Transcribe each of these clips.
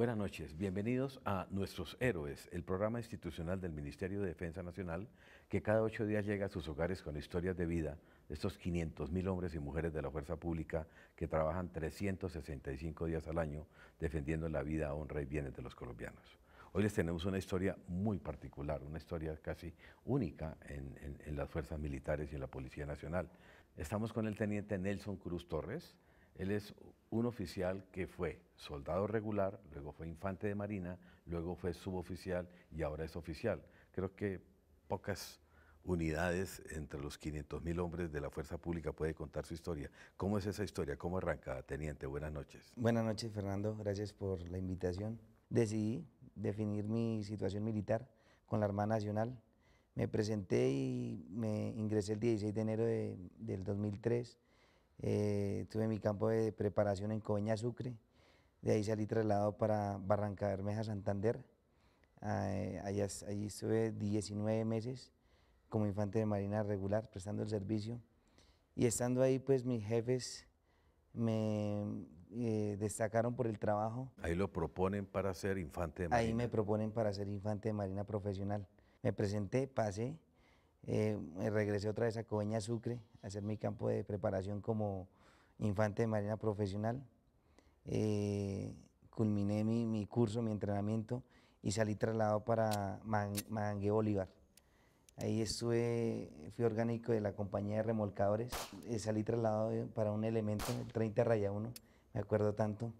Buenas noches, bienvenidos a Nuestros Héroes, el programa institucional del Ministerio de Defensa Nacional que cada ocho días llega a sus hogares con historias de vida de estos 500 mil hombres y mujeres de la fuerza pública que trabajan 365 días al año defendiendo la vida, honra y bienes de los colombianos. Hoy les tenemos una historia muy particular, una historia casi única en, en las fuerzas militares y en la Policía Nacional. Estamos con el teniente Nelson Cruz Torres, él es un oficial que fue soldado regular, luego fue infante de marina, luego fue suboficial y ahora es oficial. Creo que pocas unidades entre los 500 hombres de la Fuerza Pública puede contar su historia. ¿Cómo es esa historia? ¿Cómo arranca, teniente? Buenas noches. Buenas noches, Fernando. Gracias por la invitación. Decidí definir mi situación militar con la Armada Nacional. Me presenté y me ingresé el 16 de enero del 2003 eh, tuve mi campo de preparación en Coveña Sucre, de ahí salí trasladado para Barranca Bermeja, Santander. Eh, allí estuve 19 meses como infante de marina regular, prestando el servicio. Y estando ahí, pues mis jefes me eh, destacaron por el trabajo. Ahí lo proponen para ser infante de marina. Ahí me proponen para ser infante de marina profesional. Me presenté, pasé eh, regresé otra vez a Coveña Sucre a hacer mi campo de preparación como infante de marina profesional. Eh, culminé mi, curso, mi entrenamiento y salí trasladado para Mangue Bolívar. Ahí estuve, fui orgánico de la compañía de remolcadores. Eh, salí trasladado para un elemento, el 30 raya 1, me acuerdo tanto.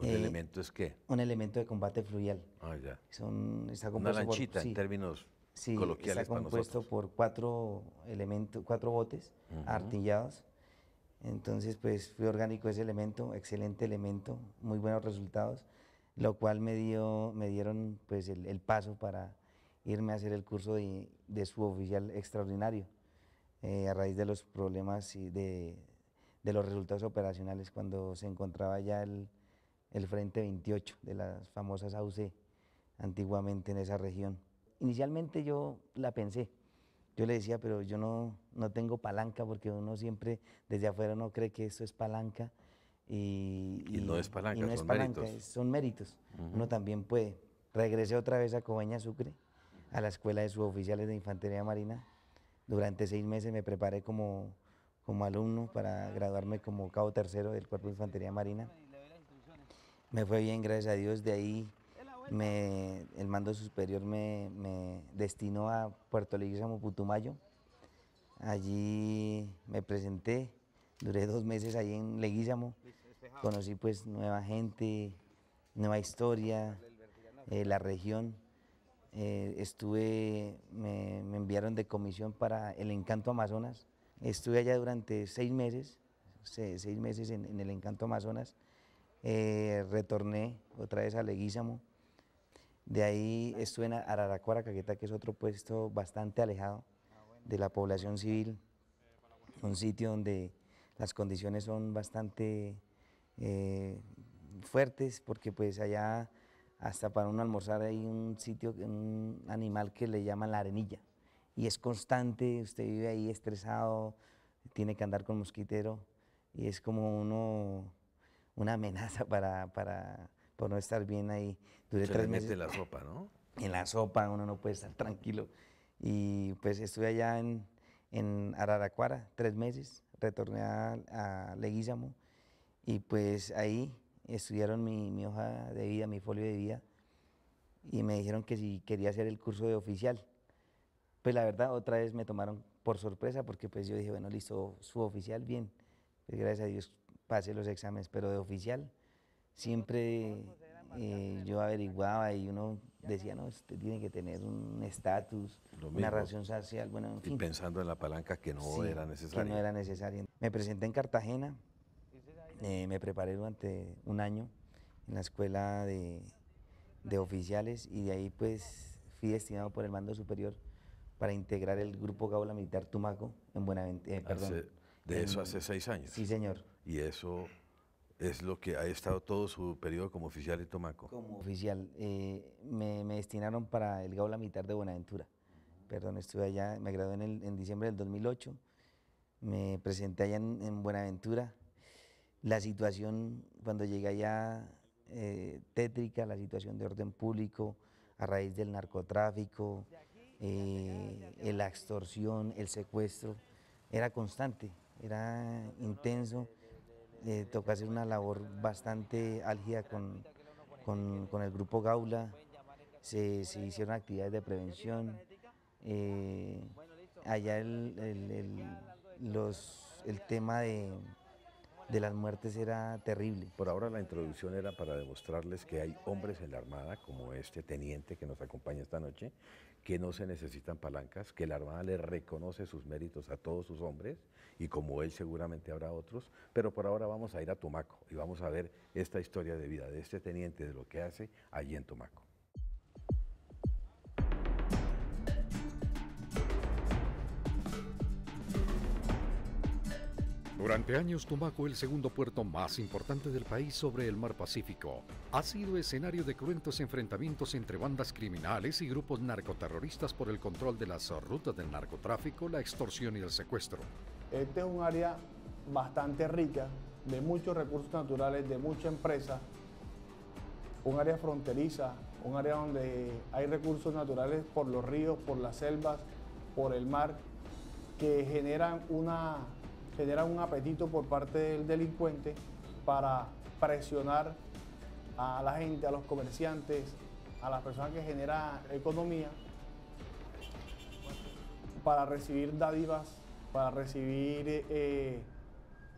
¿Un eh, elemento es qué? Un elemento de combate fluvial. Ah, Una lanchita, en términos Sí, está compuesto por cuatro elementos, cuatro botes artillados. Entonces, pues fue orgánico ese elemento, excelente elemento, muy buenos resultados, lo cual me, dio, me dieron pues el, paso para irme a hacer el curso de, suboficial extraordinario, eh, a raíz de los problemas y de, los resultados operacionales cuando se encontraba ya el, el Frente 28 de las famosas AUC antiguamente en esa región. Inicialmente yo la pensé. Yo le decía, pero yo no, no tengo palanca porque uno siempre desde afuera no cree que eso es palanca. Y, no es palanca, son, méritos. son méritos. Uno también puede. Regresé otra vez a Cobeña Sucre, a la escuela de suboficiales de Infantería Marina. Durante seis meses me preparé como, como alumno para graduarme como cabo tercero del Cuerpo de Infantería Marina. Me fue bien, gracias a Dios. De ahí me, el mando superior me, destinó a Puerto Leguizamo, Putumayo. Allí me presenté, duré dos meses allí en Leguizamo, conocí pues nueva gente, nueva historia, eh, la región. Eh, estuve, me, enviaron de comisión para el Encanto Amazonas. Estuve allá durante seis meses, seis, meses en, el Encanto Amazonas. Eh, retorné otra vez a Leguizamo. De ahí estuve en Araracuara, Caquetá, que es otro puesto bastante alejado de la población civil, un sitio donde las condiciones son bastante eh, fuertes, porque pues allá hasta para uno almorzar hay un sitio, un animal que le llaman la arenilla, y es constante, usted vive ahí estresado, tiene que andar con mosquitero, y es como uno, una amenaza para por no estar bien ahí. tres le mete la sopa, ¿no? En la sopa, uno no puede estar tranquilo. Y pues estuve allá en, en Araraquara tres meses, retorné a, a, y pues ahí estudiaron mi, mi hoja de vida, mi folio de vida y me dijeron que si quería hacer el curso de oficial. Pues la verdad, otra vez me tomaron por sorpresa porque pues yo dije, bueno, listo, su oficial, bien. Pues gracias a Dios pasé los exámenes, pero de oficial siempre eh, yo averiguaba y uno decía, no, usted tiene que tener un estatus, una ración social, bueno, fin. Y pensando en la palanca que no era necesaria. Que no era necesaria. Me presenté en Cartagena, eh, me preparé durante un año en la escuela de, oficiales y de ahí pues fui destinado por el mando superior para integrar el grupo Gaula Militar Tumaco en Buenaventura, eh, de eso hace seis años. Sí, señor. Y eso es lo que ha estado todo su periodo como oficial de Tomaco. Como oficial. Eh, me, me, destinaron para el Gaula mitad de Buenaventura. Perdón, estuve allá, me gradué en, en diciembre del 2008. Me presenté allá en, Buenaventura. La situación, cuando llegué allá, eh, tétrica, la situación de orden público a raíz del narcotráfico, eh, la extorsión, el secuestro, era constante, era intenso tocó hacer una labor bastante álgida con, el grupo Gaula, se, hicieron actividades de prevención, eh, allá el, los, el tema de, de las muertes era terrible. Por ahora la introducción era para demostrarles que hay hombres en la Armada, como este teniente que nos acompaña esta noche, que no se necesitan palancas, que la Armada le reconoce sus méritos a todos sus hombres y como él seguramente habrá otros, pero por ahora vamos a ir a Tumaco y vamos a ver esta historia de vida de este teniente, de lo que hace allí en Tumaco. Durante años, Tumaco, el segundo puerto más importante del país sobre el mar Pacífico, ha sido escenario de cruentos enfrentamientos entre bandas criminales y grupos narcoterroristas por el control de las rutas del narcotráfico, la extorsión y el secuestro. Este es un área bastante rica, de muchos recursos naturales, de mucha empresa, un área fronteriza, un área donde hay recursos naturales por los ríos, por las selvas, por el mar, que generan una genera un apetito por parte del delincuente para presionar a la gente, a los comerciantes, a las personas que generan economía, para recibir dádivas, para recibir eh, eh,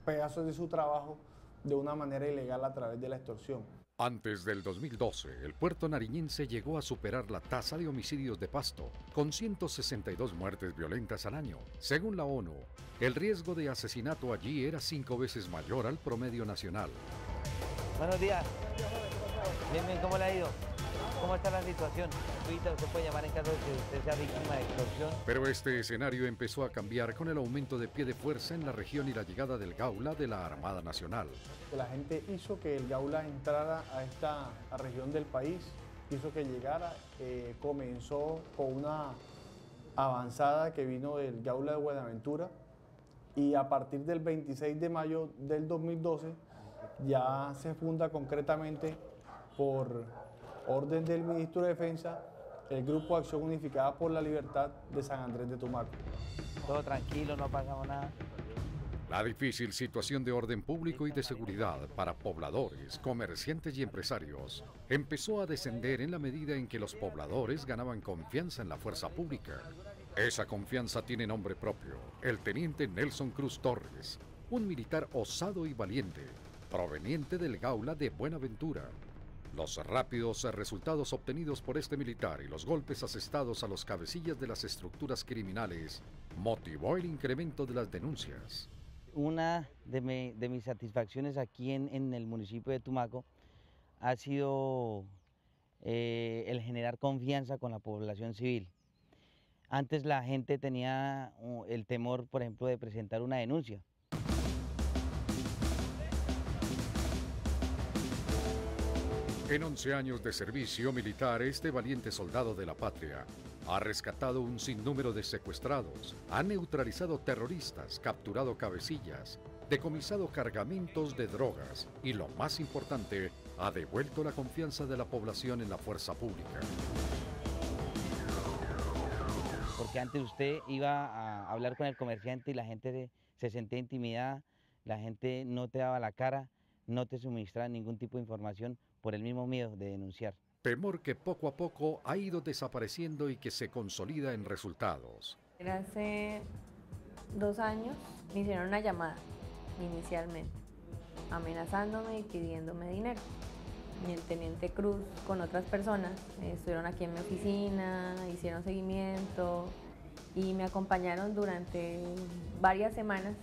pedazos de su trabajo de una manera ilegal a través de la extorsión. Antes del 2012, el puerto nariñense llegó a superar la tasa de homicidios de Pasto, con 162 muertes violentas al año. Según la ONU, el riesgo de asesinato allí era cinco veces mayor al promedio nacional. Buenos días. Bien, bien, ¿cómo le ha ido? ¿Cómo está la situación? Twitter se puede llamar en caso de que usted sea víctima de extorsión. Pero este escenario empezó a cambiar con el aumento de pie de fuerza en la región y la llegada del Gaula de la Armada Nacional. La gente hizo que el Gaula entrara a esta región del país, hizo que llegara, eh, comenzó con una avanzada que vino del Gaula de Buenaventura y a partir del 26 de mayo del 2012 ya se funda concretamente por orden del ministro de Defensa, el Grupo Acción Unificada por la Libertad de San Andrés de Tumaco. Todo tranquilo, no pagamos nada. La difícil situación de orden público y de seguridad para pobladores, comerciantes y empresarios empezó a descender en la medida en que los pobladores ganaban confianza en la fuerza pública. Esa confianza tiene nombre propio, el teniente Nelson Cruz Torres, un militar osado y valiente, proveniente del Gaula de Buenaventura, los rápidos resultados obtenidos por este militar y los golpes asestados a los cabecillas de las estructuras criminales motivó el incremento de las denuncias. Una de, mis satisfacciones aquí en, en, el municipio de Tumaco ha sido eh, el generar confianza con la población civil. Antes la gente tenía uh, el temor, por ejemplo, de presentar una denuncia En 11 años de servicio militar, este valiente soldado de la patria ha rescatado un sinnúmero de secuestrados, ha neutralizado terroristas, capturado cabecillas, decomisado cargamentos de drogas y lo más importante, ha devuelto la confianza de la población en la fuerza pública. Porque antes usted iba a hablar con el comerciante y la gente se sentía intimidada, la gente no te daba la cara, no te suministraba ningún tipo de información por el mismo miedo de denunciar. Temor que poco a poco ha ido desapareciendo y que se consolida en resultados. Hace dos años me hicieron una llamada inicialmente, amenazándome y pidiéndome dinero. Y el teniente Cruz con otras personas eh, estuvieron aquí en mi oficina, hicieron seguimiento y me acompañaron durante varias semanas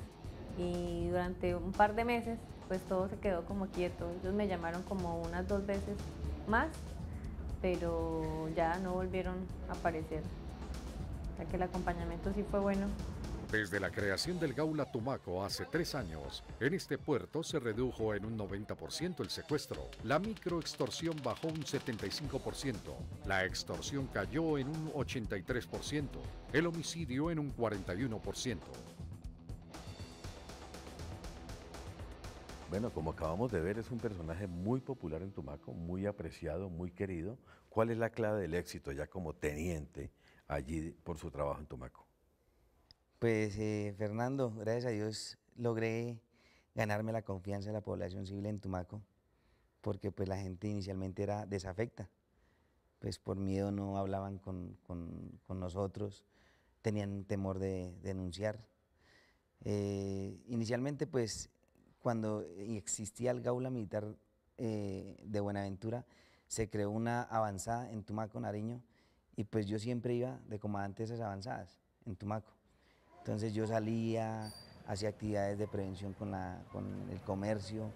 y durante un par de meses pues todo se quedó como quieto. Ellos me llamaron como unas dos veces más, pero ya no volvieron a aparecer. O sea que el acompañamiento sí fue bueno. Desde la creación del Gaula Tumaco hace tres años, en este puerto se redujo en un 90% el secuestro, la microextorsión bajó un 75%, la extorsión cayó en un 83%, el homicidio en un 41%. Bueno, como acabamos de ver, es un personaje muy popular en Tumaco, muy apreciado, muy querido. ¿Cuál es la clave del éxito ya como teniente allí por su trabajo en Tumaco? Pues eh, Fernando, gracias a Dios logré ganarme la confianza de la población civil en Tumaco, porque pues la gente inicialmente era desafecta, pues por miedo no hablaban con, nosotros, tenían temor de denunciar. Eh, inicialmente pues cuando eh, existía el Gaula Militar eh, de Buenaventura, se creó una avanzada en Tumaco, Nariño, y pues yo siempre iba de comandante de esas avanzadas en Tumaco. Entonces yo salía, hacía actividades de prevención con, la, con el comercio,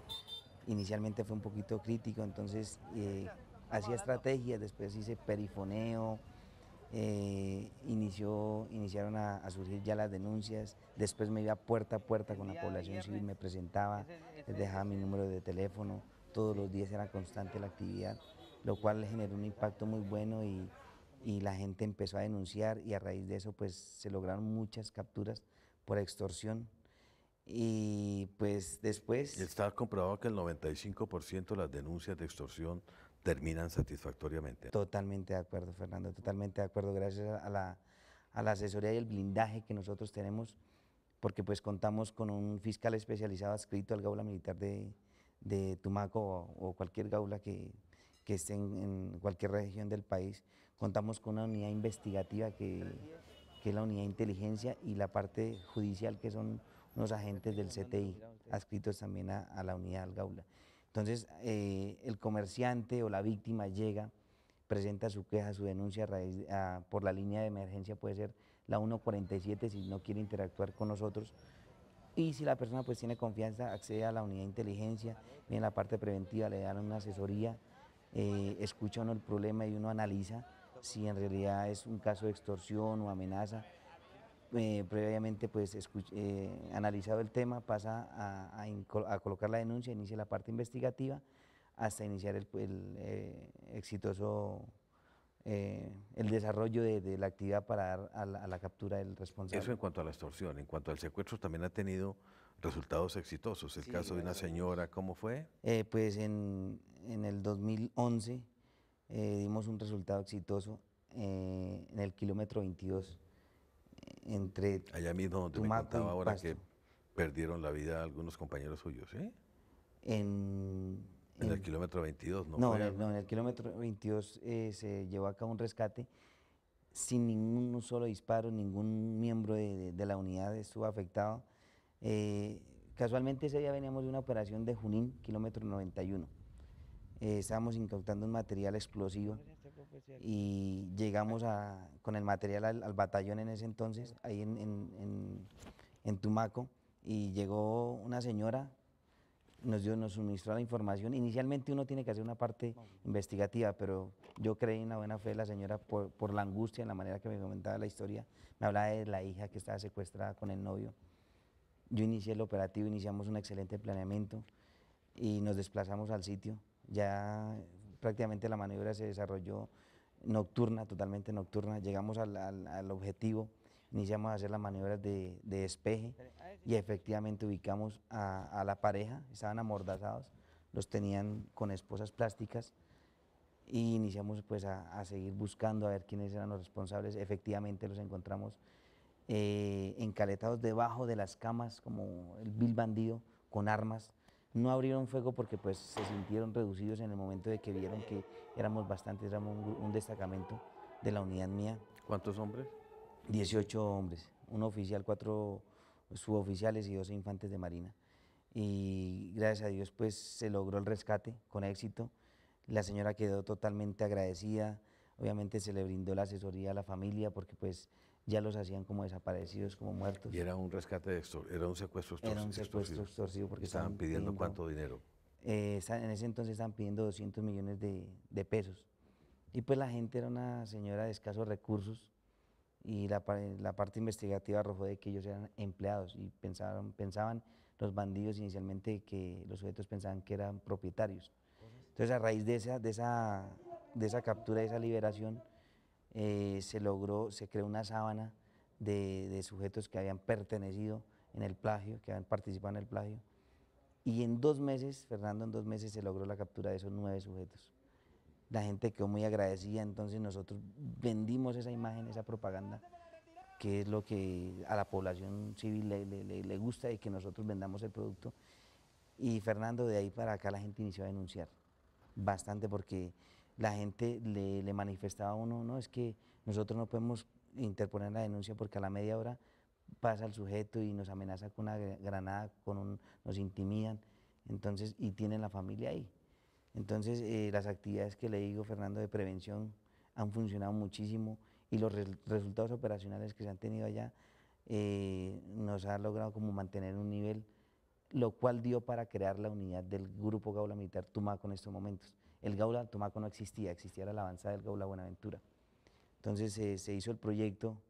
inicialmente fue un poquito crítico, entonces eh, hacía estrategias, después hice perifoneo, eh, inició, iniciaron a, surgir ya las denuncias, después me iba puerta a puerta con la población civil, me presentaba, dejaba mi número de teléfono, todos los días era constante la actividad, lo cual generó un impacto muy bueno y, y la gente empezó a denunciar y a raíz de eso pues se lograron muchas capturas por extorsión y pues después... Está comprobado que el 95% de las denuncias de extorsión terminan satisfactoriamente. Totalmente de acuerdo, Fernando, totalmente de acuerdo. Gracias a la, a la asesoría y el blindaje que nosotros tenemos, porque pues contamos con un fiscal especializado adscrito al Gaula Militar de, de Tumaco o, cualquier Gaula que, que esté en, cualquier región del país. Contamos con una unidad investigativa que, que es la unidad de inteligencia y la parte judicial que son unos agentes del CTI, adscritos también a, a la unidad al Gaula. Entonces, eh, el comerciante o la víctima llega, presenta su queja, su denuncia por la línea de emergencia, puede ser la 147 si no quiere interactuar con nosotros. Y si la persona pues tiene confianza, accede a la unidad de inteligencia, viene la parte preventiva, le dan una asesoría, eh, escucha uno el problema y uno analiza si en realidad es un caso de extorsión o amenaza eh, previamente pues eh, analizado el tema, pasa a, colocar la denuncia, inicia la parte investigativa hasta iniciar el, eh, exitoso el desarrollo de, la actividad para dar a la, captura del responsable. Eso en cuanto a la extorsión, en cuanto al secuestro también ha tenido resultados exitosos. El caso de una señora, ¿cómo fue? pues en, en, el 2011 dimos un resultado exitoso en el kilómetro 22 Allá mismo donde me contaba ahora que perdieron la vida algunos compañeros suyos, ¿eh? En, el kilómetro 22, ¿no? No, en el, kilómetro 22 eh, se llevó a cabo un rescate sin ningún solo disparo, ningún miembro de, la unidad estuvo afectado. Eh, casualmente ese día veníamos de una operación de Junín, kilómetro 91. Eh, estábamos incautando un material explosivo y llegamos a, con el material al, batallón en ese entonces, ahí en, en, en, Tumaco, y llegó una señora nos dio, nos suministró la información. Inicialmente uno tiene que hacer una parte investigativa, pero yo creí en la buena fe de la señora por, por, la angustia, en la manera que me comentaba la historia. Me hablaba de la hija que estaba secuestrada con el novio. Yo inicié el operativo, iniciamos un excelente planeamiento y nos desplazamos al sitio. Ya prácticamente la maniobra se desarrolló nocturna, totalmente nocturna, llegamos al, objetivo, iniciamos a hacer las maniobras de, despeje y efectivamente ubicamos a, la pareja, estaban amordazados, los tenían con esposas plásticas y iniciamos pues a, seguir buscando a ver quiénes eran los responsables, efectivamente los encontramos eh, encaletados debajo de las camas como el vil bandido con armas, no abrieron fuego porque pues se sintieron reducidos en el momento de que vieron que éramos bastantes, éramos un, destacamento de la unidad mía. ¿Cuántos hombres? 18 hombres, un oficial, cuatro suboficiales y dos infantes de marina. Y gracias a Dios pues se logró el rescate con éxito. La señora quedó totalmente agradecida, obviamente se le brindó la asesoría a la familia porque pues ya los hacían como desaparecidos, como muertos. Y era un rescate, de era un secuestro extorsivo. Era un secuestro extorsivo. porque estaban, pidiendo, cuánto dinero. Eh, en ese entonces estaban pidiendo 200 millones de, de, pesos. Y pues la gente era una señora de escasos recursos y la, la parte investigativa arrojó de que ellos eran empleados y pensaron, pensaban los bandidos inicialmente que los sujetos pensaban que eran propietarios. Entonces a raíz de esa, de esa, de esa captura, de esa liberación, eh, se logró, se creó una sábana de, sujetos que habían pertenecido en el plagio, que habían participado en el plagio. Y en dos meses, Fernando, en dos meses se logró la captura de esos nueve sujetos. La gente quedó muy agradecida, entonces nosotros vendimos esa imagen, esa propaganda, que es lo que a la población civil le, le gusta y que nosotros vendamos el producto. Y Fernando, de ahí para acá la gente inició a denunciar bastante porque la gente le, manifestaba a uno, no, es que nosotros no podemos interponer la denuncia porque a la media hora pasa el sujeto y nos amenaza con una granada, con nos intimidan, entonces, y tienen la familia ahí. Entonces, eh, las actividades que le digo, Fernando, de prevención han funcionado muchísimo y los resultados operacionales que se han tenido allá eh, nos ha logrado como mantener un nivel, lo cual dio para crear la unidad del Grupo Gaula Militar Tumaco en estos momentos el Gaula Tumaco no existía, existía la alabanza del Gaula Buenaventura. Entonces eh, se hizo el proyecto,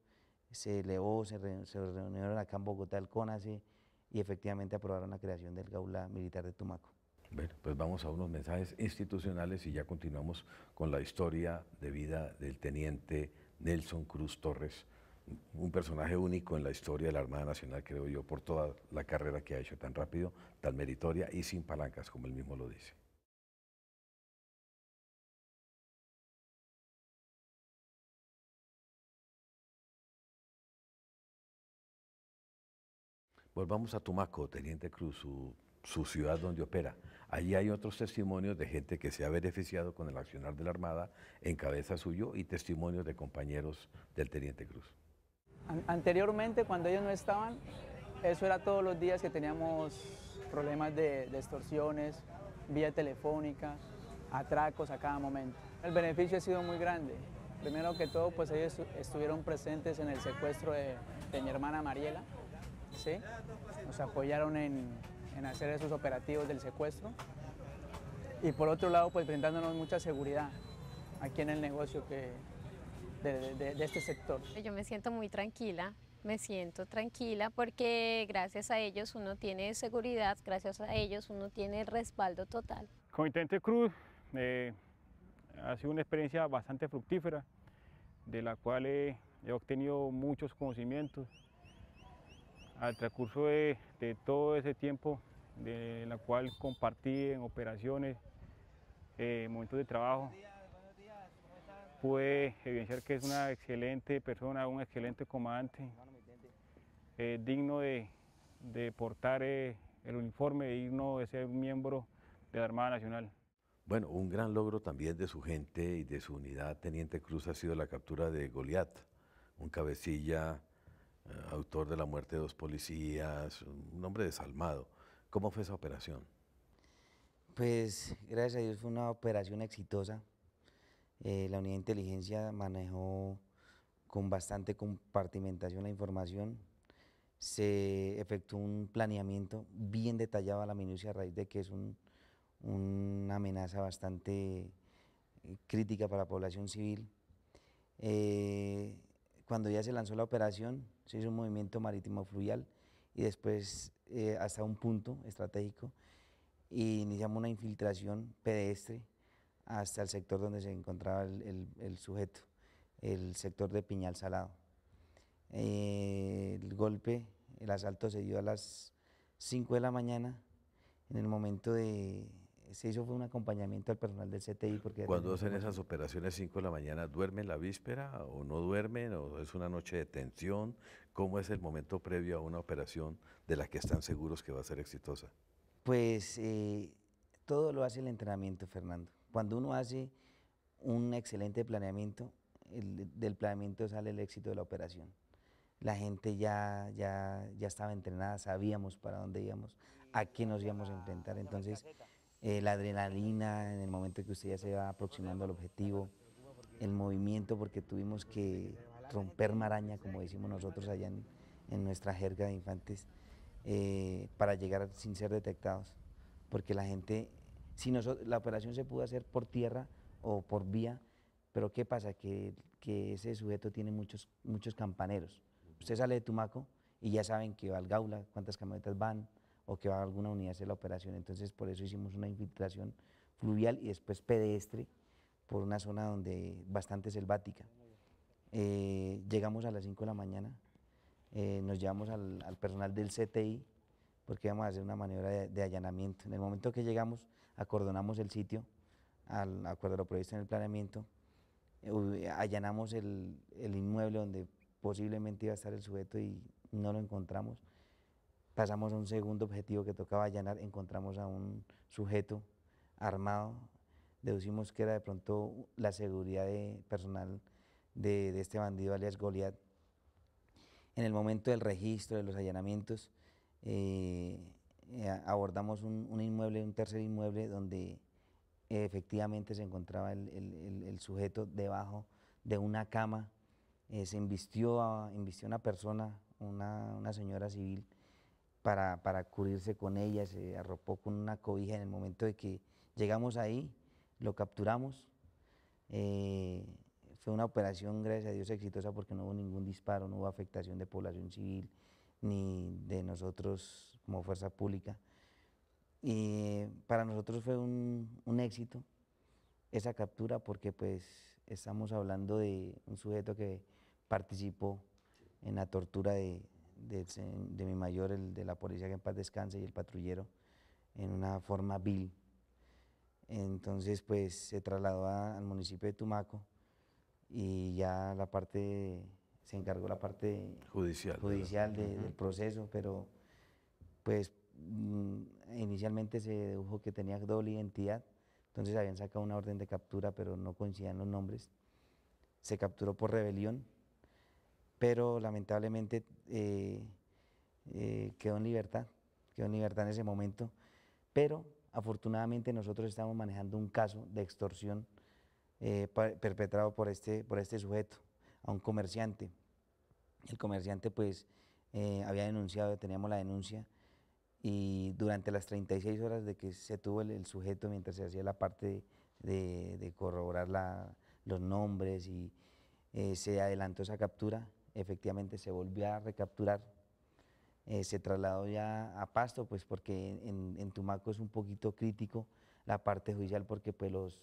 se elevó, se, se reunieron acá en Bogotá el CONASE y efectivamente aprobaron la creación del Gaula Militar de Tumaco. Bueno, pues vamos a unos mensajes institucionales y ya continuamos con la historia de vida del teniente Nelson Cruz Torres, un personaje único en la historia de la Armada Nacional, creo yo, por toda la carrera que ha hecho tan rápido, tan meritoria y sin palancas, como él mismo lo dice. Volvamos pues a Tumaco, Teniente Cruz, su, ciudad donde opera. Allí hay otros testimonios de gente que se ha beneficiado con el accionar de la Armada en cabeza suyo y testimonios de compañeros del Teniente Cruz. Anteriormente, cuando ellos no estaban, eso era todos los días que teníamos problemas de, extorsiones, vía telefónica, atracos a cada momento. El beneficio ha sido muy grande. Primero que todo, pues ellos estuvieron presentes en el secuestro de mi hermana Mariela, nos apoyaron en, hacer esos operativos del secuestro. Y por otro lado, pues brindándonos mucha seguridad aquí en el negocio que, de, este sector. Yo me siento muy tranquila, me siento tranquila porque gracias a ellos uno tiene seguridad, gracias a ellos uno tiene respaldo total. Con Intendente Cruz eh, ha sido una experiencia bastante fructífera, de la cual he obtenido muchos conocimientos, al transcurso de, todo ese tiempo, de la cual compartí en operaciones, eh, momentos de trabajo, pude evidenciar que es una excelente persona, un excelente comandante, eh, digno de, portar eh, el uniforme, digno de ser miembro de la Armada Nacional. Bueno, un gran logro también de su gente y de su unidad, Teniente Cruz, ha sido la captura de Goliat, un cabecilla eh, autor de la muerte de dos policías, un hombre desalmado. ¿Cómo fue esa operación? Pues gracias a Dios fue una operación exitosa. Eh, la unidad de inteligencia manejó con bastante compartimentación la información. Se efectuó un planeamiento bien detallado a la minucia a raíz de que es una amenaza bastante eh, crítica para la población civil. cuando ya se lanzó la operación, se hizo un movimiento marítimo fluvial y después eh, hasta un punto estratégico y iniciamos una infiltración pedestre hasta el sector donde se encontraba el, sujeto, el sector de Piñal Salado. Eh, el golpe, el asalto se dio a las 5 de la mañana en el momento de, eso se hizo fue un acompañamiento al personal del CTI. porque Cuando hacen esas operaciones 5 de la mañana, ¿duermen la víspera o no duermen? ¿O es una noche de tensión? ¿Cómo es el momento previo a una operación de la que están seguros que va a ser exitosa? Pues eh, todo lo hace el entrenamiento, Fernando. Cuando uno hace un excelente planeamiento, del planeamiento sale el éxito de la operación la gente ya, ya, estaba entrenada, sabíamos para dónde íbamos, a qué nos íbamos a enfrentar. Entonces, eh, la adrenalina en el momento que usted ya se va aproximando al objetivo, el movimiento, porque tuvimos que romper maraña, como decimos nosotros allá en, en nuestra jerga de infantes, eh, para llegar sin ser detectados, porque la gente, si nosotros, la operación se pudo hacer por tierra o por vía, pero ¿qué pasa? Que, que ese sujeto tiene muchos, muchos campaneros. Usted sale de Tumaco y ya saben que va al Gaula, cuántas camionetas van, o que va a alguna unidad a hacer la operación. Entonces, por eso hicimos una infiltración fluvial y después pedestre por una zona donde bastante selvática. Eh, llegamos a las 5 de la mañana, eh, nos llevamos al, personal del CTI porque íbamos a hacer una maniobra de, allanamiento. En el momento que llegamos, acordonamos el sitio, al acuerdo a lo previsto en el planeamiento, eh, allanamos el inmueble donde posiblemente iba a estar el sujeto y no lo encontramos pasamos a un segundo objetivo que tocaba allanar, encontramos a un sujeto armado, deducimos que era de pronto la seguridad personal de, de, este bandido alias Goliat. En el momento del registro, de los allanamientos, eh, eh, abordamos un, un, inmueble, un tercer inmueble, donde efectivamente se encontraba el, el, sujeto debajo de una cama, eh, se invistió invistió una persona, una, una señora civil, para, para cubrirse con ella, se arropó con una cobija en el momento de que llegamos ahí, lo capturamos. Eh, fue una operación, gracias a Dios, exitosa porque no hubo ningún disparo, no hubo afectación de población civil ni de nosotros como fuerza pública. Y eh, para nosotros fue un, un éxito esa captura porque pues estamos hablando de un sujeto que participó en la tortura de, de, mi mayor, el de la policía que en paz descanse, y el patrullero, en una forma vil. Entonces, pues se trasladó al municipio de Tumaco y ya la parte, se encargó la parte judicial, judicial del proceso, pero pues mm, inicialmente se dedujo que tenía doble identidad, entonces habían sacado una orden de captura, pero no coincidían los nombres. Se capturó por rebelión pero lamentablemente eh, eh, quedó en libertad, quedó en libertad en ese momento, pero afortunadamente nosotros estamos manejando un caso de extorsión eh, perpetrado por este, por este sujeto, a un comerciante. El comerciante pues había denunciado, teníamos la denuncia, y durante las 36 horas de que se tuvo el, sujeto mientras se hacía la parte de, corroborar los nombres y se adelantó esa captura, efectivamente se volvió a recapturar. Eh, se trasladó ya a Pasto, pues porque en, Tumaco es un poquito crítico la parte judicial, porque pues los,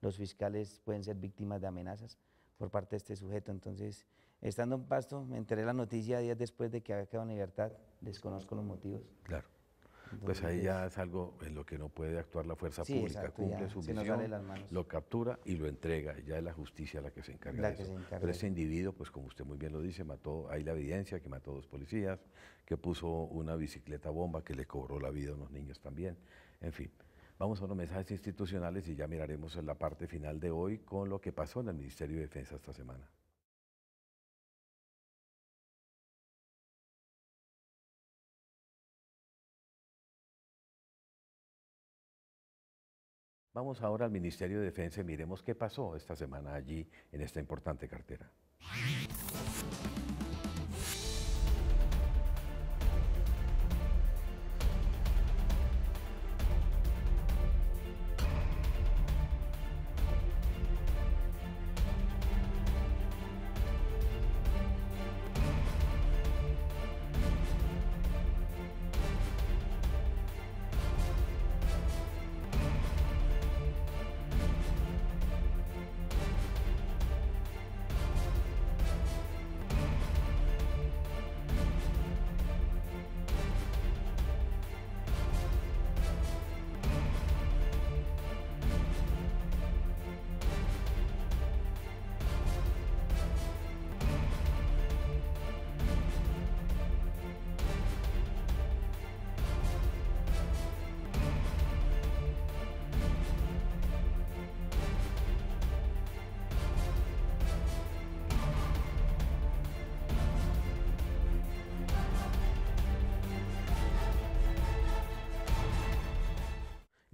los fiscales pueden ser víctimas de amenazas por parte de este sujeto. Entonces, estando en Pasto, me enteré la noticia días después de que haya quedado en libertad, desconozco los motivos. Claro pues ahí ya es algo en lo que no puede actuar la fuerza pública. Cumple su misión, lo captura y lo entrega. ya es la justicia la que se encarga Pero ese individuo, pues como usted muy bien lo dice, mató, hay la evidencia que mató a dos policías, que puso una bicicleta bomba que le cobró la vida a unos niños también. En fin. Vamos a unos mensajes institucionales y ya miraremos en la parte final de hoy con lo que pasó en el Ministerio de Defensa esta semana. Vamos ahora al Ministerio de Defensa y miremos qué pasó esta semana allí en esta importante cartera.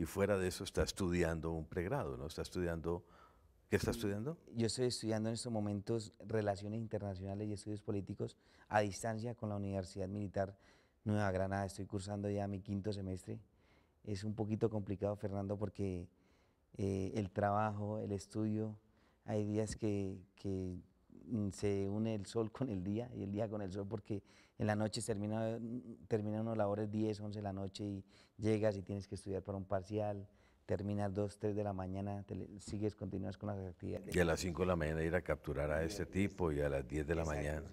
y fuera de eso está estudiando un pregrado, ¿no? Está estudiando... ¿Qué está estudiando? Yo estoy estudiando en estos momentos Relaciones Internacionales y Estudios Políticos a distancia con la Universidad Militar Nueva Granada. Estoy cursando ya mi quinto semestre. Es un poquito complicado, Fernando, porque eh, el trabajo, el estudio, hay días que, que Mm, se une el sol con el día y el día con el sol porque en la noche termina, mm, termina unos labores 10, 11 de la noche y llegas y tienes que estudiar para un parcial, terminas 2, 3 de la mañana, sigues, continúas con las actividades. Y a las 5 de la mañana ir a capturar a este tipo y a las 10 de la mañana.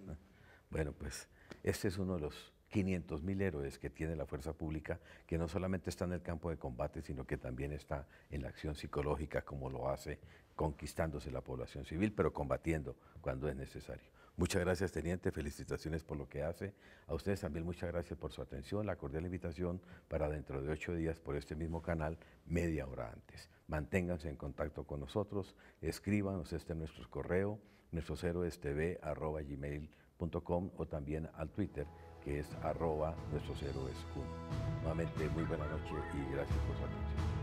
Bueno, pues este es uno de los 500 mil héroes que tiene la fuerza pública, que no solamente está en el campo de combate, sino que también está en la acción psicológica, como lo hace conquistándose la población civil, pero combatiendo cuando es necesario. Muchas gracias, teniente. Felicitaciones por lo que hace. A ustedes también muchas gracias por su atención. La cordial invitación para dentro de ocho días por este mismo canal, media hora antes. Manténganse en contacto con nosotros. Escríbanos este es nuestro correo, nuestros héroes tv, o también al Twitter que es arroba nuestros héroes Nuevamente, muy buena noche y gracias por su atención.